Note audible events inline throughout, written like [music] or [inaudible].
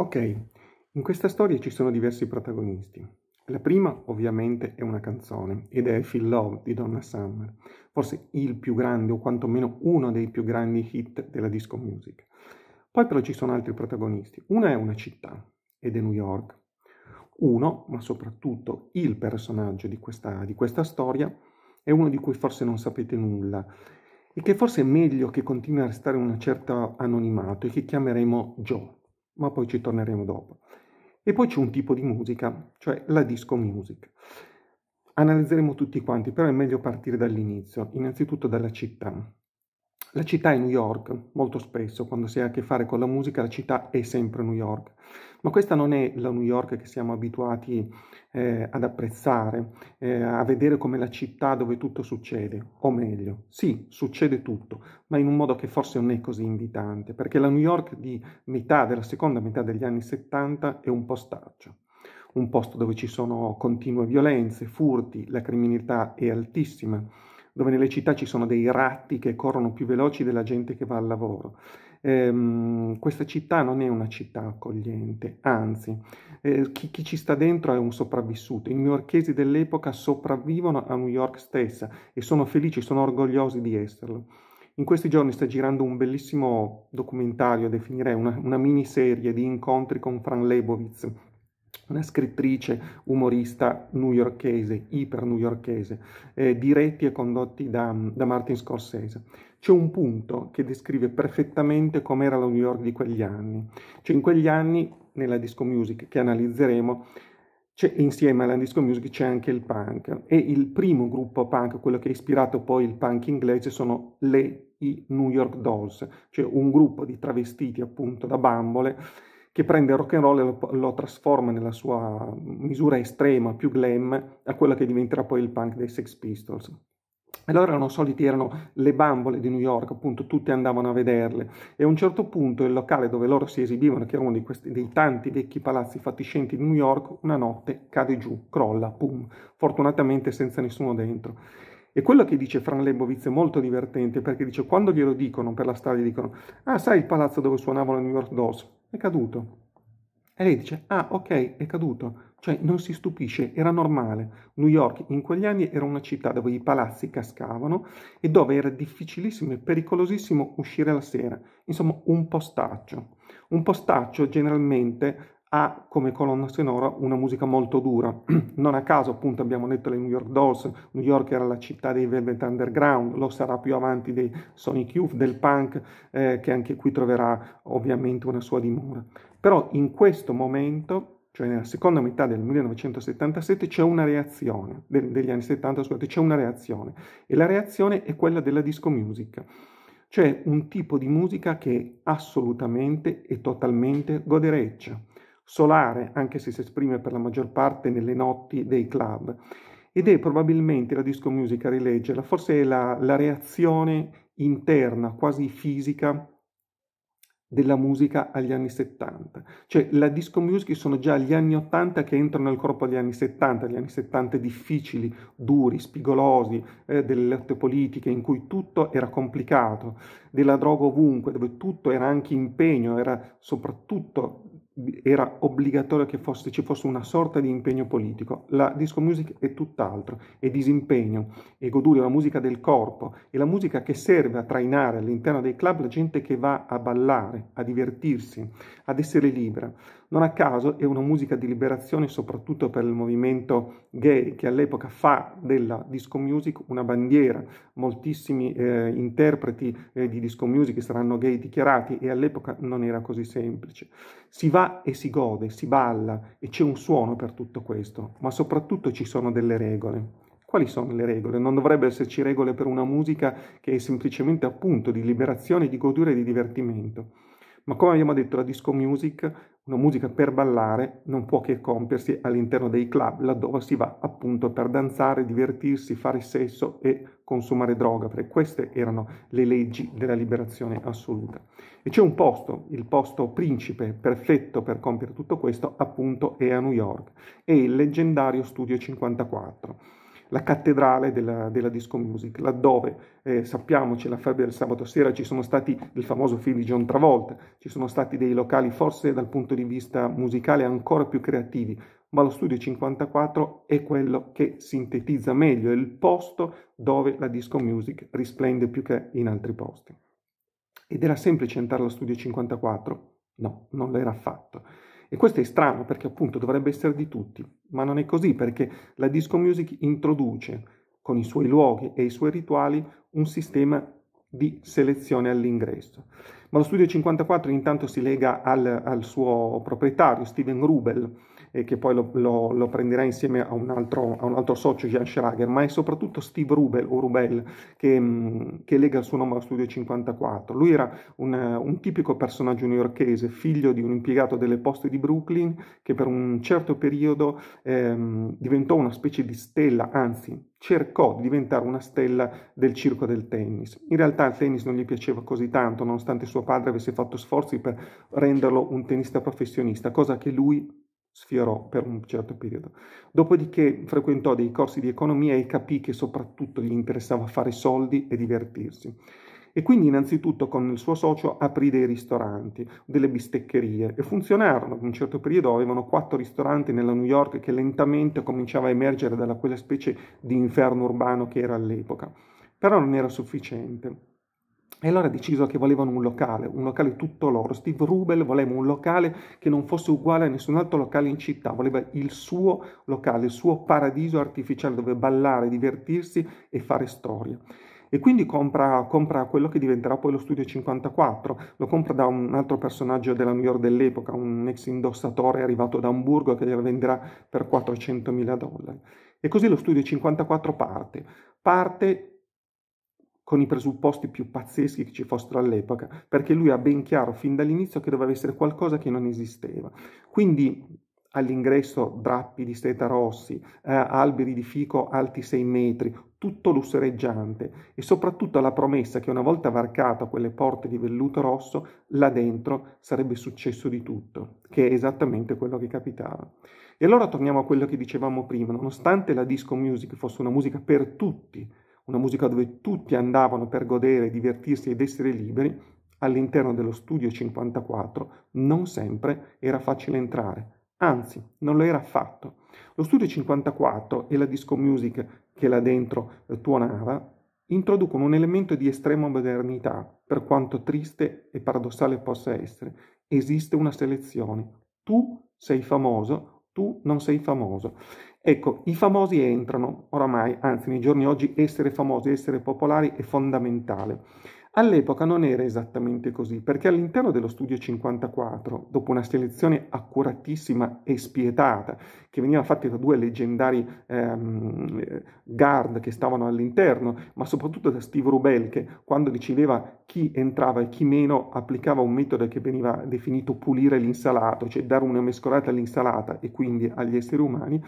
Ok, in questa storia ci sono diversi protagonisti. La prima ovviamente è una canzone ed è Feel Love di Donna Summer, forse il più grande o quantomeno uno dei più grandi hit della disco music. Poi però ci sono altri protagonisti. Una è una città ed è New York. Uno, ma soprattutto il personaggio di questa, di questa storia, è uno di cui forse non sapete nulla e che forse è meglio che continui a restare in un certo anonimato e che chiameremo Joe ma poi ci torneremo dopo. E poi c'è un tipo di musica, cioè la disco music. Analizzeremo tutti quanti, però è meglio partire dall'inizio, innanzitutto dalla città. La città è New York, molto spesso quando si ha a che fare con la musica la città è sempre New York, ma questa non è la New York che siamo abituati eh, ad apprezzare, eh, a vedere come la città dove tutto succede, o meglio, sì, succede tutto, ma in un modo che forse non è così invitante, perché la New York di metà, della seconda metà degli anni 70 è un postaccio un posto dove ci sono continue violenze, furti, la criminalità è altissima, dove nelle città ci sono dei ratti che corrono più veloci della gente che va al lavoro. Ehm, questa città non è una città accogliente, anzi, eh, chi, chi, ci sta dentro è un sopravvissuto. I newyorkesi dell'epoca sopravvivono a New York stessa e sono felici, sono orgogliosi di esserlo. In questi giorni sta girando un bellissimo documentario, definirei una, una miniserie di incontri con Fran Lebowitz, una scrittrice umorista newyorkese, iper newyorkese, eh, diretti e condotti da, da Martin Scorsese. C'è un punto che descrive perfettamente com'era la New York di quegli anni. Cioè in quegli anni, nella disco music che analizzeremo, insieme alla disco music c'è anche il punk e il primo gruppo punk, quello che ha ispirato poi il punk inglese, sono le i New York Dolls, cioè un gruppo di travestiti appunto da bambole che prende il rock and roll e lo, lo, trasforma nella sua misura estrema, più glam, a quella che diventerà poi il punk dei Sex Pistols. E loro erano soliti, erano le bambole di New York, appunto tutti andavano a vederle e a un certo punto il locale dove loro si esibivano, che era uno questi, dei tanti vecchi palazzi fatiscenti di New York, una notte cade giù, crolla, pum, fortunatamente senza nessuno dentro. E quello che dice Fran Lebowitz è molto divertente perché dice quando glielo dicono per la strada gli dicono ah sai il palazzo dove suonavano New York Dolls? è caduto. E lei dice, ah ok, è caduto. Cioè non si stupisce, era normale. New York in quegli anni era una città dove i palazzi cascavano e dove era difficilissimo e pericolosissimo uscire la sera. Insomma, un postaccio. Un postaccio generalmente ha come colonna sonora una musica molto dura. [clears throat] Non a caso, appunto, abbiamo detto le New York Dolls, New York era la città dei Velvet Underground, lo sarà più avanti dei Sonic Youth, del punk, eh, che anche qui troverà ovviamente una sua dimora. Però in questo momento cioè nella seconda metà del 1977 c'è una reazione, de- degli anni 70 scusate, c'è una reazione e la reazione è quella della disco music, C'è un tipo di musica che assolutamente e totalmente godereccia, solare, anche se si esprime per la maggior parte nelle notti dei club. Ed è probabilmente la disco music a rileggerla, forse è la, la reazione interna, quasi fisica, della musica agli anni 70. Cioè la disco music sono già gli anni 80 che entrano nel corpo degli anni 70, gli anni 70 difficili, duri, spigolosi, eh, delle lotte politiche in cui tutto era complicato, della droga ovunque, dove tutto era anche impegno, era soprattutto era obbligatorio che fosse, ci fosse una sorta di impegno politico. La disco music è tutt'altro, è disimpegno, è goduria, la musica del corpo, è la musica che serve a trainare all'interno dei club la gente che va a ballare, a divertirsi, ad essere libera. Non a caso è una musica di liberazione soprattutto per il movimento gay che all'epoca fa della disco music una bandiera. Moltissimi eh, interpreti eh, di disco music saranno gay dichiarati e all'epoca non era così semplice. Si va e si gode, si balla e c'è un suono per tutto questo, ma soprattutto ci sono delle regole. Quali sono le regole? Non dovrebbero esserci regole per una musica che è semplicemente appunto di liberazione, di godura e di divertimento. Ma come abbiamo detto, la disco music, una musica per ballare, non può che compiersi all'interno dei club, laddove si va appunto per danzare, divertirsi, fare sesso e consumare droga, perché queste erano le leggi della liberazione assoluta. E c'è un posto, il posto principe perfetto per compiere tutto questo, appunto è a New York, è il leggendario Studio 54 la cattedrale della, della disco music, laddove eh, sappiamo c'è la febbre del sabato sera, ci sono stati il famoso film di John Travolta, ci sono stati dei locali forse dal punto di vista musicale ancora più creativi, ma lo studio 54 è quello che sintetizza meglio, è il posto dove la disco music risplende più che in altri posti. Ed era semplice entrare allo studio 54? No, non l'era era affatto e questo è strano perché appunto dovrebbe essere di tutti, ma non è così perché la disco music introduce con i suoi luoghi e i suoi rituali un sistema di selezione all'ingresso. Ma lo studio 54 intanto si lega al, al suo proprietario Steven Rubel, e che poi lo, lo, lo, prenderà insieme a un altro, a un altro socio, Jan Schrager, ma è soprattutto Steve Rubel, o Rubel che, mm, che lega il suo nome allo studio 54. Lui era un, un tipico personaggio newyorkese, figlio di un impiegato delle poste di Brooklyn, che per un certo periodo ehm, diventò una specie di stella, anzi cercò di diventare una stella del circo del tennis. In realtà il tennis non gli piaceva così tanto, nonostante suo padre avesse fatto sforzi per renderlo un tennista professionista, cosa che lui sfiorò per un certo periodo. Dopodiché frequentò dei corsi di economia e capì che soprattutto gli interessava fare soldi e divertirsi. E quindi innanzitutto con il suo socio aprì dei ristoranti, delle bisteccherie e funzionarono. In un certo periodo avevano quattro ristoranti nella New York che lentamente cominciava a emergere da quella specie di inferno urbano che era all'epoca. Però non era sufficiente e allora ha deciso che volevano un locale, un locale tutto loro. Steve Rubel voleva un locale che non fosse uguale a nessun altro locale in città, voleva il suo locale, il suo paradiso artificiale dove ballare, divertirsi e fare storia. E quindi compra, compra quello che diventerà poi lo Studio 54, lo compra da un altro personaggio della New York dell'epoca, un ex indossatore arrivato da Hamburgo che glielo venderà per 400 mila dollari. E così lo Studio 54 parte, parte con i presupposti più pazzeschi che ci fossero all'epoca, perché lui ha ben chiaro fin dall'inizio che doveva essere qualcosa che non esisteva. Quindi all'ingresso drappi di seta rossi, eh, alberi di fico alti 6 metri, tutto lussereggiante e soprattutto la promessa che una volta varcata quelle porte di velluto rosso, là dentro sarebbe successo di tutto, che è esattamente quello che capitava. E allora torniamo a quello che dicevamo prima, nonostante la disco music fosse una musica per tutti, una musica dove tutti andavano per godere, divertirsi ed essere liberi, all'interno dello studio 54 non sempre era facile entrare, anzi non lo era affatto. Lo studio 54 e la disco music che là dentro eh, tuonava introducono un elemento di estrema modernità, per quanto triste e paradossale possa essere. Esiste una selezione. Tu sei famoso, tu non sei famoso. Ecco, i famosi entrano, oramai, anzi nei giorni oggi essere famosi, essere popolari è fondamentale. All'epoca non era esattamente così, perché all'interno dello studio 54, dopo una selezione accuratissima e spietata, che veniva fatta da due leggendari ehm, eh, guard che stavano all'interno, ma soprattutto da Steve Rubel, che quando riceveva chi entrava e chi meno applicava un metodo che veniva definito pulire l'insalato, cioè dare una mescolata all'insalata e quindi agli esseri umani,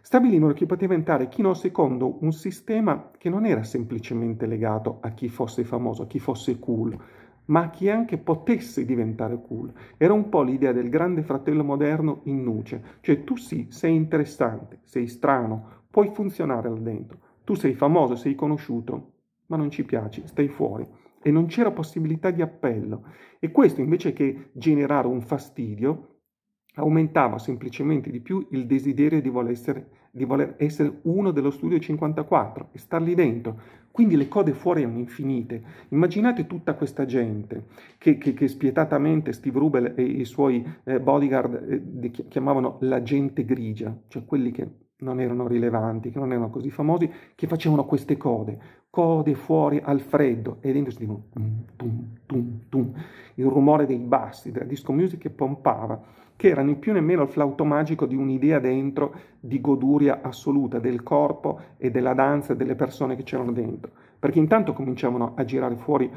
stabilivano chi poteva entrare e chi no secondo un sistema che non era semplicemente legato a chi fosse famoso, a chi fosse cool, ma a chi anche potesse diventare cool. Era un po' l'idea del grande fratello moderno in nuce, cioè tu sì, sei interessante, sei strano, puoi funzionare là dentro, tu sei famoso, sei conosciuto, ma non ci piaci, stai fuori e non c'era possibilità di appello. E questo invece che generare un fastidio aumentava semplicemente di più il desiderio di voler, essere, di voler essere, uno dello studio 54 e star lì dentro. Quindi le code fuori erano infinite. Immaginate tutta questa gente che, che, che spietatamente Steve Rubel e i suoi eh, bodyguard eh, chiamavano la gente grigia, cioè quelli che non erano rilevanti, che non erano così famosi, che facevano queste code code fuori al freddo e dentro si tum, il rumore dei bassi della disco music che pompava, che era né più né meno il flauto magico di un'idea dentro di goduria assoluta del corpo e della danza delle persone che c'erano dentro. Perché intanto cominciavano a girare fuori,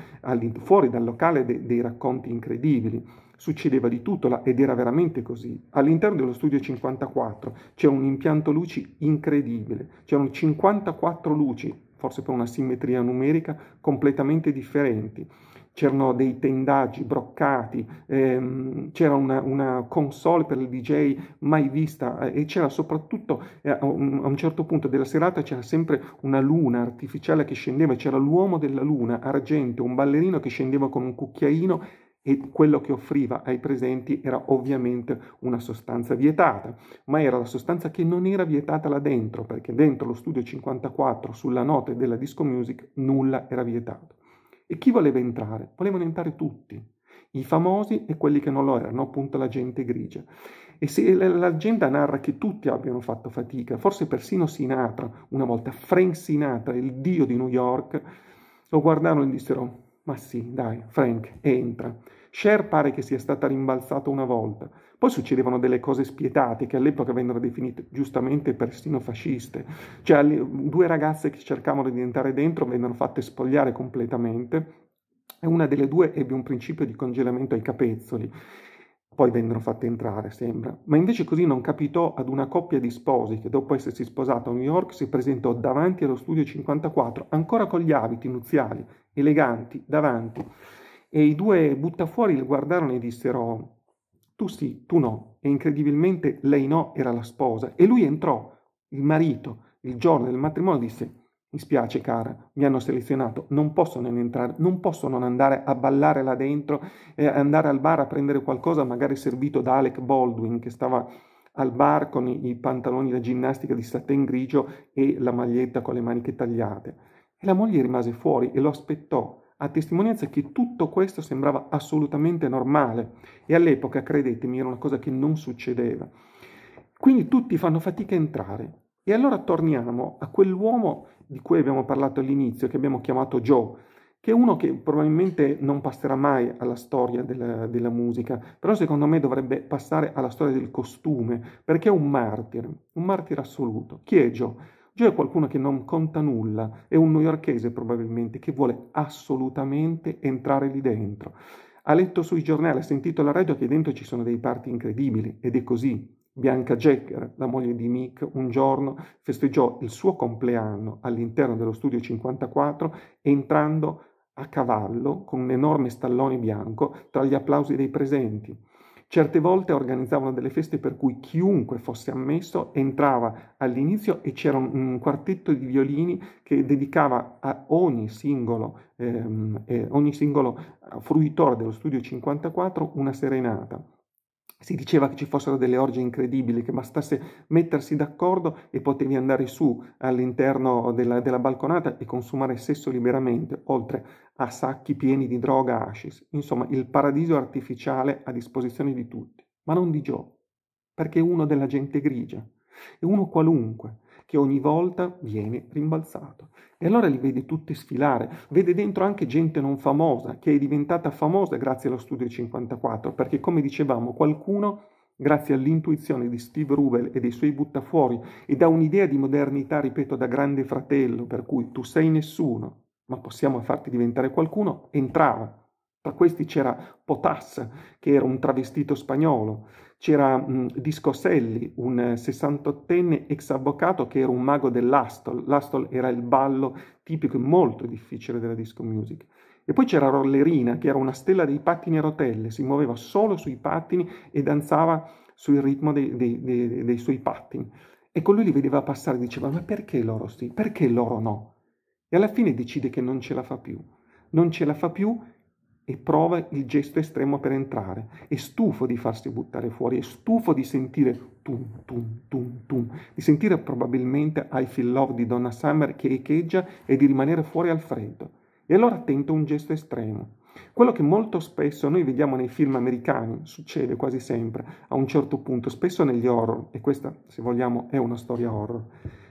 fuori dal locale de, dei racconti incredibili. Succedeva di tutto ed era veramente così. All'interno dello studio 54 c'era un impianto luci incredibile, c'erano 54 luci forse per una simmetria numerica, completamente differenti. C'erano dei tendaggi broccati, ehm, c'era una, una, console per il DJ mai vista eh, e c'era soprattutto eh, a, un, a un certo punto della serata c'era sempre una luna artificiale che scendeva, c'era l'uomo della luna, argente, un ballerino che scendeva con un cucchiaino e quello che offriva ai presenti era ovviamente una sostanza vietata, ma era la sostanza che non era vietata là dentro, perché dentro lo studio 54 sulla note della disco music nulla era vietato. E chi voleva entrare? Volevano entrare tutti, i famosi e quelli che non lo erano, appunto la gente grigia. E se l'agenda narra che tutti abbiano fatto fatica, forse persino Sinatra, una volta Frank Sinatra, il dio di New York, lo guardarono e dissero ma sì, dai, Frank, entra. Cher pare che sia stata rimbalzata una volta. Poi succedevano delle cose spietate che all'epoca vennero definite giustamente persino fasciste. Cioè, due ragazze che cercavano di entrare dentro vennero fatte spogliare completamente e una delle due ebbe un principio di congelamento ai capezzoli poi vennero fatte entrare, sembra. Ma invece così non capitò ad una coppia di sposi che dopo essersi sposata a New York si presentò davanti allo studio 54, ancora con gli abiti nuziali, eleganti, davanti. E i due buttafuori il guardarono e dissero tu sì, tu no. E incredibilmente lei no era la sposa. E lui entrò, il marito, il giorno del matrimonio disse mi spiace cara, mi hanno selezionato, non posso non entrare, non posso non andare a ballare là dentro e andare al bar a prendere qualcosa magari servito da Alec Baldwin che stava al bar con i pantaloni da ginnastica di satin grigio e la maglietta con le maniche tagliate. E la moglie rimase fuori e lo aspettò, a testimonianza che tutto questo sembrava assolutamente normale e all'epoca, credetemi, era una cosa che non succedeva. Quindi tutti fanno fatica a entrare, e allora torniamo a quell'uomo di cui abbiamo parlato all'inizio, che abbiamo chiamato Joe, che è uno che probabilmente non passerà mai alla storia della, della musica, però secondo me dovrebbe passare alla storia del costume, perché è un martire, un martire assoluto. Chi è Joe? Joe è qualcuno che non conta nulla, è un newyorkese probabilmente, che vuole assolutamente entrare lì dentro. Ha letto sui giornali, ha sentito la radio che dentro ci sono dei parti incredibili, ed è così. Bianca Jagger, la moglie di Mick, un giorno festeggiò il suo compleanno all'interno dello studio 54 entrando a cavallo con un enorme stallone bianco tra gli applausi dei presenti. Certe volte organizzavano delle feste per cui chiunque fosse ammesso entrava all'inizio e c'era un, quartetto di violini che dedicava a ogni singolo, ehm, eh, ogni singolo fruitore dello studio 54 una serenata. Si diceva che ci fossero delle orge incredibili, che bastasse mettersi d'accordo e potevi andare su all'interno della, della, balconata e consumare sesso liberamente, oltre a sacchi pieni di droga hashish. Insomma, il paradiso artificiale a disposizione di tutti, ma non di Joe, perché è uno della gente grigia, è uno qualunque, che ogni volta viene rimbalzato. E allora li vede tutti sfilare, vede dentro anche gente non famosa, che è diventata famosa grazie allo studio 54, perché come dicevamo qualcuno grazie all'intuizione di Steve Rubel e dei suoi buttafuori e da un'idea di modernità, ripeto, da grande fratello, per cui tu sei nessuno, ma possiamo farti diventare qualcuno, entrava. Tra questi c'era Potas, che era un travestito spagnolo, c'era mh, Discoselli, un 68enne ex avvocato che era un mago dell'Astol. L'Astol era il ballo tipico e molto difficile della disco music. E poi c'era Rollerina, che era una stella dei pattini a rotelle, si muoveva solo sui pattini e danzava sul ritmo dei, dei, dei, dei suoi pattini. E con lui li vedeva passare e diceva, ma perché loro sì, perché loro no? E alla fine decide che non ce la fa più. Non ce la fa più e prova il gesto estremo per entrare. È stufo di farsi buttare fuori, è stufo di sentire tum tum tum tum, di sentire probabilmente I feel love di Donna Summer che echeggia e di rimanere fuori al freddo. E allora tenta un gesto estremo. Quello che molto spesso noi vediamo nei film americani, succede quasi sempre, a un certo punto, spesso negli horror, e questa se vogliamo è una storia horror,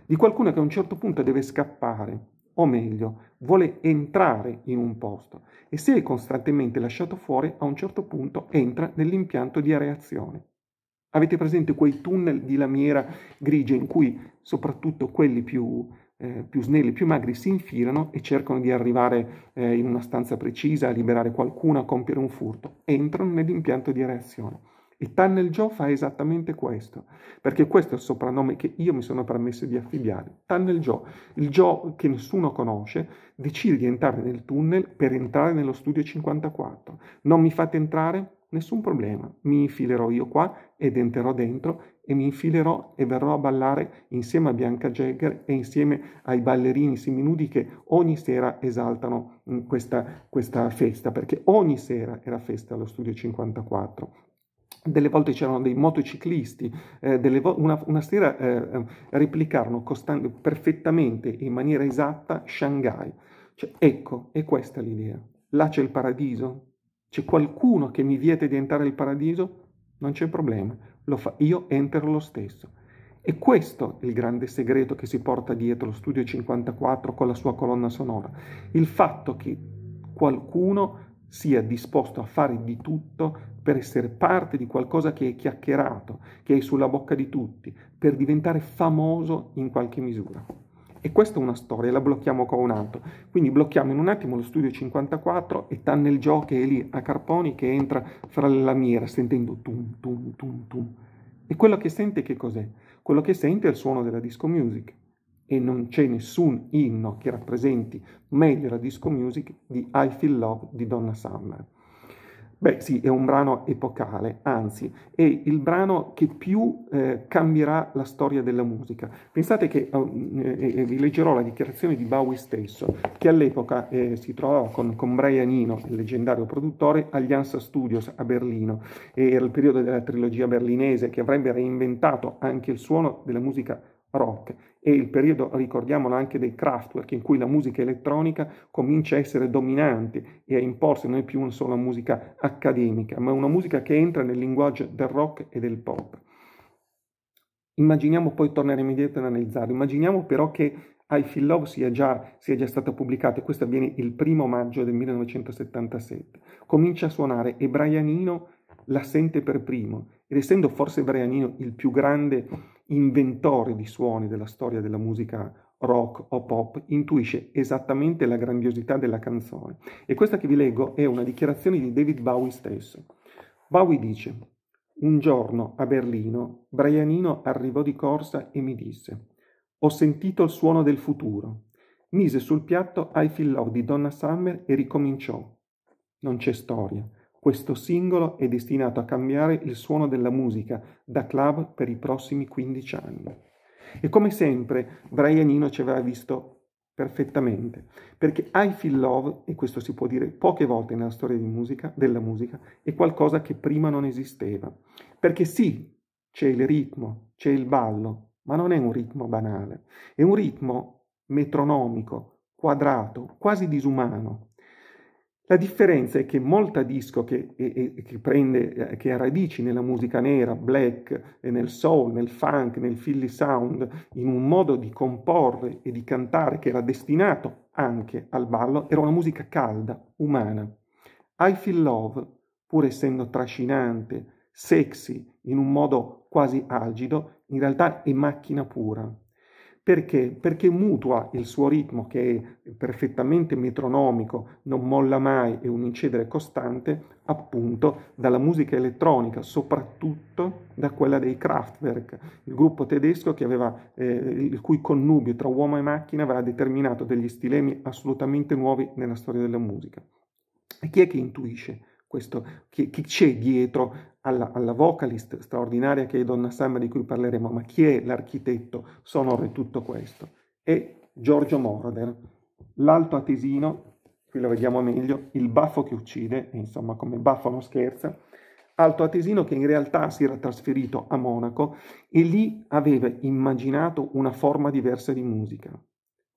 di qualcuno che a un certo punto deve scappare, o meglio, vuole entrare in un posto e se è costantemente lasciato fuori, a un certo punto entra nell'impianto di areazione. Avete presente quei tunnel di lamiera grigia in cui soprattutto quelli più, eh, più snelli, più magri si infilano e cercano di arrivare eh, in una stanza precisa, a liberare qualcuno, a compiere un furto? Entrano nell'impianto di areazione. E Tunnel Joe fa esattamente questo, perché questo è il soprannome che io mi sono permesso di affibbiare. Tunnel Joe, il Joe che nessuno conosce, decide di entrare nel tunnel per entrare nello studio 54. Non mi fate entrare? Nessun problema, mi infilerò io qua ed entrerò dentro e mi infilerò e verrò a ballare insieme a Bianca Jagger e insieme ai ballerini seminudi che ogni sera esaltano mm, questa, questa festa, perché ogni sera era festa allo Studio 54 delle volte c'erano dei motociclisti, eh, una, una, sera eh, eh replicarono perfettamente in maniera esatta Shanghai. Cioè, ecco, è questa l'idea. Là c'è il paradiso? C'è qualcuno che mi vieta di entrare il paradiso? Non c'è problema, lo fa, io entro lo stesso. E questo è il grande segreto che si porta dietro lo Studio 54 con la sua colonna sonora. Il fatto che qualcuno sia disposto a fare di tutto per essere parte di qualcosa che è chiacchierato, che è sulla bocca di tutti, per diventare famoso in qualche misura. E questa è una storia, la blocchiamo qua un altro. Quindi blocchiamo in un attimo lo studio 54 e Tannel Joe che è lì a Carponi che entra fra le lamiera sentendo tum tum tum tum. E quello che sente che cos'è? Quello che sente è il suono della disco music e non c'è nessun inno che rappresenti meglio la disco music di I Feel Love di Donna Summer. Beh sì, è un brano epocale, anzi è il brano che più eh, cambierà la storia della musica. Pensate che, eh, eh, eh vi leggerò la dichiarazione di Bowie stesso, che all'epoca eh, si trovava con, con Brian Eno, il leggendario produttore, agli Ansa Studios a Berlino. era il periodo della trilogia berlinese che avrebbe reinventato anche il suono della musica rock e il periodo, ricordiamolo, anche dei Kraftwerk, in cui la musica elettronica comincia a essere dominante e a imporsi non è più una sola musica accademica, ma una musica che entra nel linguaggio del rock e del pop. Immaginiamo poi, torneremo indietro ad analizzarlo, immaginiamo però che I Feel Love sia già, sia già stata pubblicata, e questo avviene il primo maggio del 1977. Comincia a suonare e Brianino la sente per primo, ed essendo forse Brianino il più grande inventore di suoni della storia della musica rock o pop, intuisce esattamente la grandiosità della canzone. E questa che vi leggo è una dichiarazione di David Bowie stesso. Bowie dice, un giorno a Berlino Brianino arrivò di corsa e mi disse, ho sentito il suono del futuro. Mise sul piatto I Feel Love di Donna Summer e ricominciò. Non c'è storia. Questo singolo è destinato a cambiare il suono della musica da club per i prossimi 15 anni. E come sempre, Brian Eno ci aveva visto perfettamente, perché I Feel Love, e questo si può dire poche volte nella storia musica, della musica, è qualcosa che prima non esisteva. Perché sì, c'è il ritmo, c'è il ballo, ma non è un ritmo banale, è un ritmo metronomico, quadrato, quasi disumano, la differenza è che molta disco che, e, e, che, prende, eh, che ha radici nella musica nera, black, nel soul, nel funk, nel Philly sound, in un modo di comporre e di cantare che era destinato anche al ballo, era una musica calda, umana. I Feel Love, pur essendo trascinante, sexy, in un modo quasi agido, in realtà è macchina pura. Perché? Perché mutua il suo ritmo che è perfettamente metronomico, non molla mai, è un incedere costante, appunto dalla musica elettronica, soprattutto da quella dei Kraftwerk, il gruppo tedesco aveva, eh, il cui connubio tra uomo e macchina aveva determinato degli stilemi assolutamente nuovi nella storia della musica. E chi è che intuisce questo? Chi, chi c'è dietro alla, alla, vocalist straordinaria che è Donna Summer di cui parleremo, ma chi è l'architetto sonoro di tutto questo? È Giorgio Moroder, l'alto atesino, qui lo vediamo meglio, il baffo che uccide, insomma come baffo non scherza, alto atesino che in realtà si era trasferito a Monaco e lì aveva immaginato una forma diversa di musica.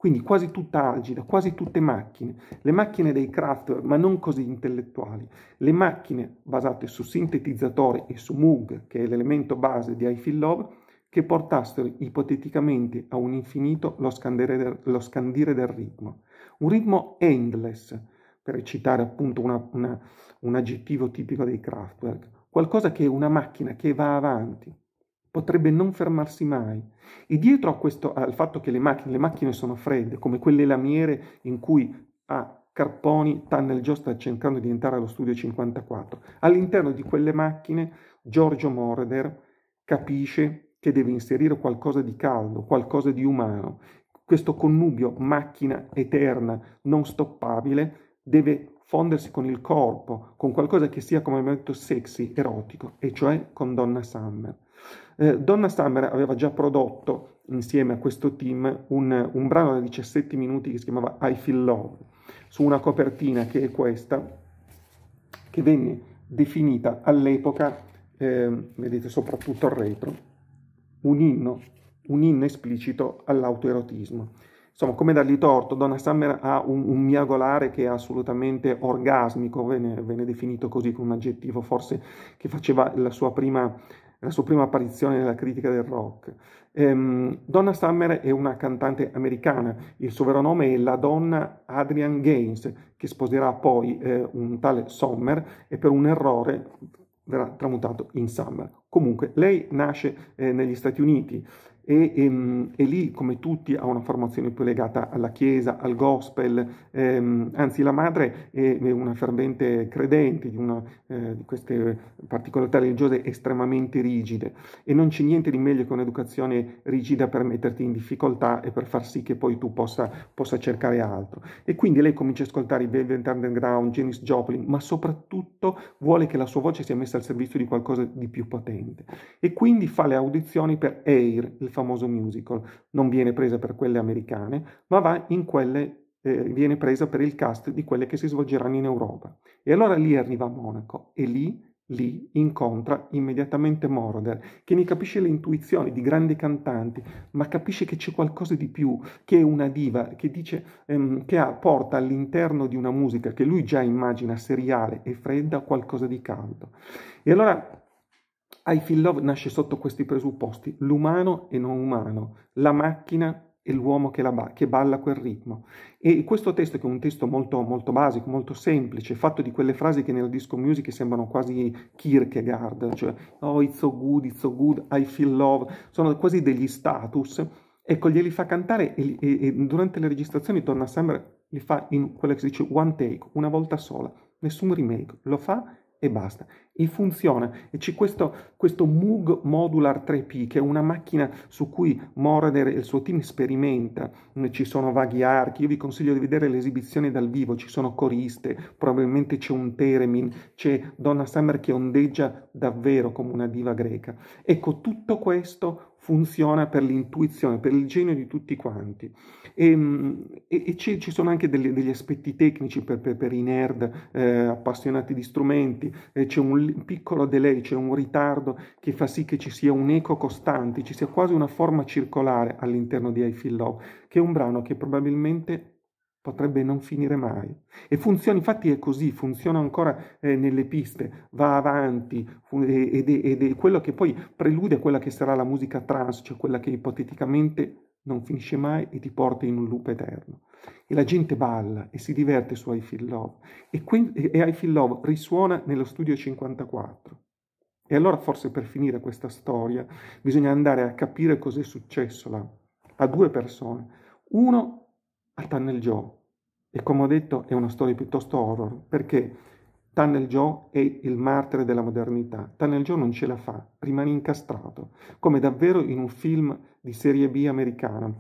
Quindi quasi tutta agile, quasi tutte macchine, le macchine dei craft, ma non così intellettuali, le macchine basate su sintetizzatori e su Moog, che è l'elemento base di I Feel Love, che portassero ipoteticamente a un infinito lo scandire, del, lo scandire del ritmo. Un ritmo endless, per citare appunto una, una, un aggettivo tipico dei Kraftwerk, qualcosa che è una macchina che va avanti, potrebbe non fermarsi mai. E dietro questo, al fatto che le macchine, le macchine sono fredde, come quelle lamiere in cui a ah, Carponi Tannel Joe sta cercando di entrare allo studio 54, all'interno di quelle macchine Giorgio Morder capisce che deve inserire qualcosa di caldo, qualcosa di umano. Questo connubio macchina eterna, non stoppabile, deve fondersi con il corpo, con qualcosa che sia, come abbiamo detto, sexy, erotico, e cioè con Donna Summer. Eh, Donna Summer aveva già prodotto insieme a questo team un, un brano da 17 minuti che si chiamava I Feel Love, su una copertina che è questa, che venne definita all'epoca, eh, vedete soprattutto al retro, un inno, un inno esplicito all'autoerotismo insomma, come dargli torto, Donna Summer ha un, un miagolare che è assolutamente orgasmico, venne, venne, definito così con un aggettivo forse che faceva la sua prima la sua prima apparizione nella critica del rock. Ehm, Donna Summer è una cantante americana, il suo vero nome è la donna Adrian Gaines, che sposerà poi eh, un tale Sommer e per un errore verrà tramutato in Summer. Comunque, lei nasce eh, negli Stati Uniti e, e, ehm, e, lì, come tutti, ha una formazione più legata alla Chiesa, al gospel, ehm, anzi la madre è, è una fervente credente di, una, eh, di, queste particolarità religiose estremamente rigide e non c'è niente di meglio che un'educazione rigida per metterti in difficoltà e per far sì che poi tu possa, possa cercare altro. E quindi lei comincia a ascoltare i Velvet Underground, Janis Joplin, ma soprattutto vuole che la sua voce sia messa al servizio di qualcosa di più potente e quindi fa le audizioni per AIR, il famoso musical. Non viene presa per quelle americane, ma va in quelle eh, viene presa per il cast di quelle che si svolgeranno in Europa. E allora lì arriva a Monaco e lì, lì incontra immediatamente Moroder, che ne capisce le intuizioni di grandi cantanti, ma capisce che c'è qualcosa di più, che è una diva, che dice ehm, che ha, porta all'interno di una musica che lui già immagina seriale e fredda qualcosa di caldo. E allora i Feel Love nasce sotto questi presupposti, l'umano e non umano, la macchina e l'uomo che, ba che, balla quel ritmo. E questo testo, che è un testo molto, molto basico, molto semplice, fatto di quelle frasi che nella disco music sembrano quasi Kierkegaard, cioè oh it's so good, it's so good, I feel love, sono quasi degli status, ecco, glieli fa cantare e, e, e durante le registrazioni torna sempre, li fa in quello che si dice one take, una volta sola, nessun remake, lo fa e basta. E funziona. E c'è questo, questo Moog Modular 3P, che è una macchina su cui Moroder e il suo team sperimenta. Ci sono vaghi archi, io vi consiglio di vedere l'esibizione dal vivo, ci sono coriste, probabilmente c'è un Teremin, c'è Donna Summer che ondeggia davvero come una diva greca. Ecco, tutto questo funziona per l'intuizione, per il genio di tutti quanti. E, mm, e, e ci, ci, sono anche delle, degli aspetti tecnici per, per, per i nerd eh, appassionati di strumenti, eh, c'è un piccolo delay, c'è un ritardo che fa sì che ci sia un eco costante, ci sia quasi una forma circolare all'interno di I Feel Love, che è un brano che probabilmente potrebbe non finire mai. E funziona, infatti è così, funziona ancora eh, nelle piste, va avanti ed è, ed è quello che poi prelude a quella che sarà la musica trance, cioè quella che ipoteticamente non finisce mai e ti porta in un loop eterno. E la gente balla e si diverte su I Feel Love e, que- e I Feel Love risuona nello studio 54. E allora forse per finire questa storia bisogna andare a capire cos'è successo là, a due persone. Uno a Tunnel Joe, e come ho detto è una storia piuttosto horror, perché Tunnel Joe è il martire della modernità. Tunnel Joe non ce la fa, rimane incastrato, come davvero in un film di serie B americana.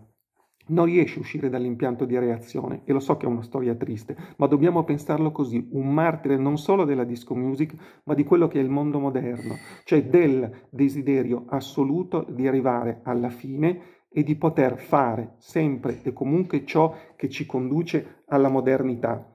Non riesce a uscire dall'impianto di reazione, e lo so che è una storia triste, ma dobbiamo pensarlo così, un martire non solo della disco music, ma di quello che è il mondo moderno, cioè del desiderio assoluto di arrivare alla fine e di poter fare sempre e comunque ciò che ci conduce alla modernità.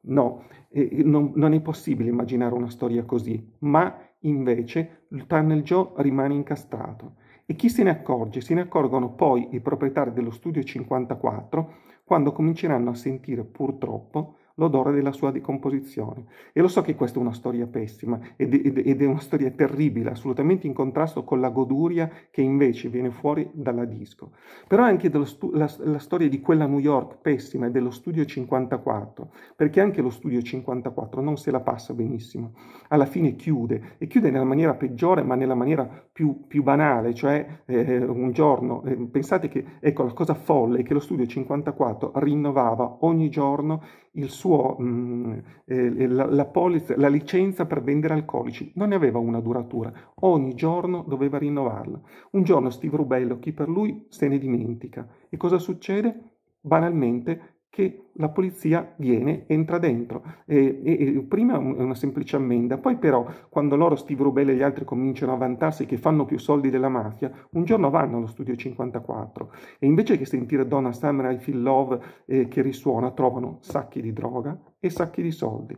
No, eh, non, non, è possibile immaginare una storia così, ma invece il Tunnel Joe rimane incastrato. E chi se ne accorge? Se ne accorgono poi i proprietari dello studio 54 quando cominceranno a sentire purtroppo l'odore della sua decomposizione. E lo so che questa è una storia pessima ed, ed, ed è una storia terribile, assolutamente in contrasto con la goduria che invece viene fuori dalla disco. Però è anche la, la storia di quella New York pessima e dello studio 54, perché anche lo studio 54 non se la passa benissimo. Alla fine chiude, e chiude nella maniera peggiore, ma nella maniera più, più banale, cioè eh, un giorno, eh, pensate che, ecco, la cosa folle è che lo studio 54 rinnovava ogni giorno suo, mh, mm, eh, la, la, polizza, la licenza per vendere alcolici non ne aveva una duratura, ogni giorno doveva rinnovarla. Un giorno Steve Rubello, chi per lui, se ne dimentica. E cosa succede? Banalmente che la polizia viene, entra dentro. E, e, e prima è una semplice ammenda, poi però quando loro, Steve Rubella e gli altri cominciano a vantarsi che fanno più soldi della mafia, un giorno vanno allo studio 54 e invece che sentire Donna Summer I Feel Love eh, che risuona, trovano sacchi di droga e sacchi di soldi.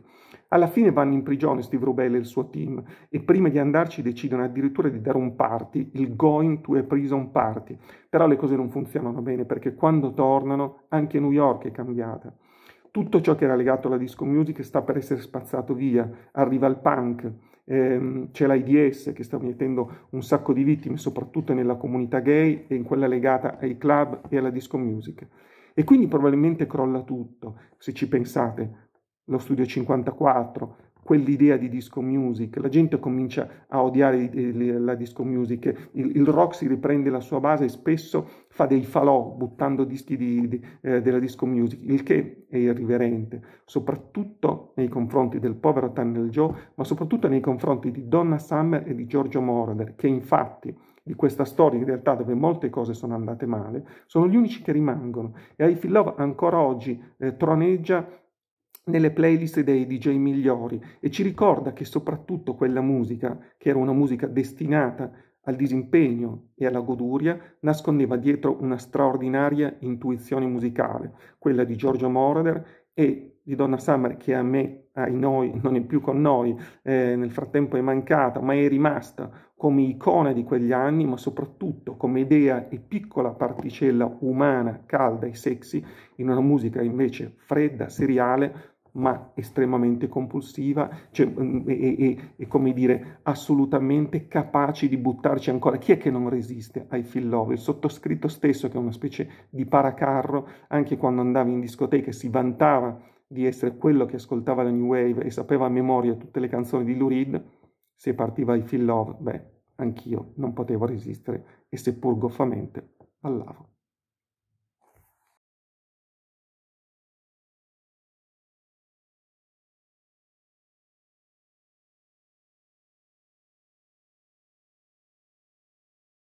Alla fine vanno in prigione Steve Rubella e il suo team e prima di andarci decidono addirittura di dare un party, il Going to a Prison Party. Però le cose non funzionano bene perché quando tornano anche New York è cambiata tutto ciò che era legato alla disco music sta per essere spazzato via, arriva il punk, ehm, c'è l'AIDS che sta mettendo un sacco di vittime, soprattutto nella comunità gay e in quella legata ai club e alla disco music. E quindi probabilmente crolla tutto, se ci pensate, lo studio 54, quell'idea di disco music, la gente comincia a odiare eh, la disco music, il, il, rock si riprende la sua base e spesso fa dei falò buttando dischi di, di, eh, della disco music, il che è irriverente, soprattutto nei confronti del povero Tunnel Joe, ma soprattutto nei confronti di Donna Summer e di Giorgio Moroder, che infatti di questa storia in realtà dove molte cose sono andate male, sono gli unici che rimangono e I Feel Love ancora oggi eh, troneggia nelle playlist dei DJ migliori e ci ricorda che soprattutto quella musica, che era una musica destinata al disimpegno e alla goduria, nascondeva dietro una straordinaria intuizione musicale, quella di Giorgio Moroder e di Donna Summer che a me, ai noi, non è più con noi, eh, nel frattempo è mancata, ma è rimasta come icona di quegli anni, ma soprattutto come idea e piccola particella umana, calda e sexy, in una musica invece fredda, seriale, ma estremamente compulsiva cioè, mm, e, e, e, come dire assolutamente capaci di buttarci ancora. Chi è che non resiste ai Phil Love? Il sottoscritto stesso che è una specie di paracarro, anche quando andava in discoteca si vantava di essere quello che ascoltava la New Wave e sapeva a memoria tutte le canzoni di Lou Reed, se partiva ai Phil Love, beh, anch'io non potevo resistere e seppur goffamente ballavo.